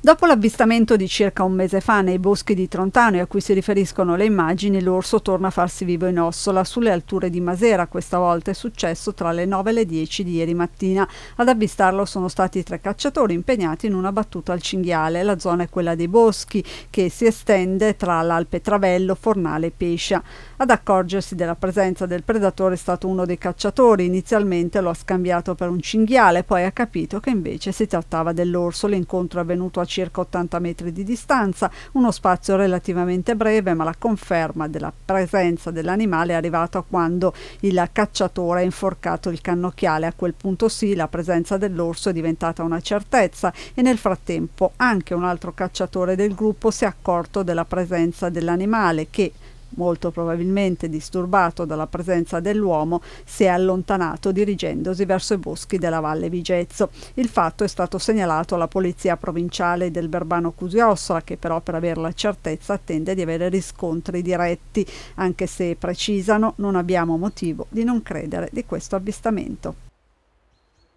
Dopo l'avvistamento di circa un mese fa nei boschi di Trontano a cui si riferiscono le immagini, l'orso torna a farsi vivo in Ossola, sulle alture di Masera, questa volta è successo tra le 9 e le 10 di ieri mattina. Ad avvistarlo sono stati tre cacciatori impegnati in una battuta al cinghiale. La zona è quella dei boschi, che si estende tra l'Alpe Travello, Fornale e Pescia. Ad accorgersi della presenza del predatore è stato uno dei cacciatori, inizialmente lo ha scambiato per un cinghiale, poi ha capito che invece si trattava dell'orso. L'incontro è avvenuto a circa 80 metri di distanza, uno spazio relativamente breve ma la conferma della presenza dell'animale è arrivata quando il cacciatore ha inforcato il cannocchiale. A quel punto sì, la presenza dell'orso è diventata una certezza e nel frattempo anche un altro cacciatore del gruppo si è accorto della presenza dell'animale che molto probabilmente disturbato dalla presenza dell'uomo, si è allontanato dirigendosi verso i boschi della Valle Vigezzo. Il fatto è stato segnalato alla polizia provinciale del Verbano Cusiossola, che però per avere la certezza attende di avere riscontri diretti, anche se precisano non abbiamo motivo di non credere di questo avvistamento.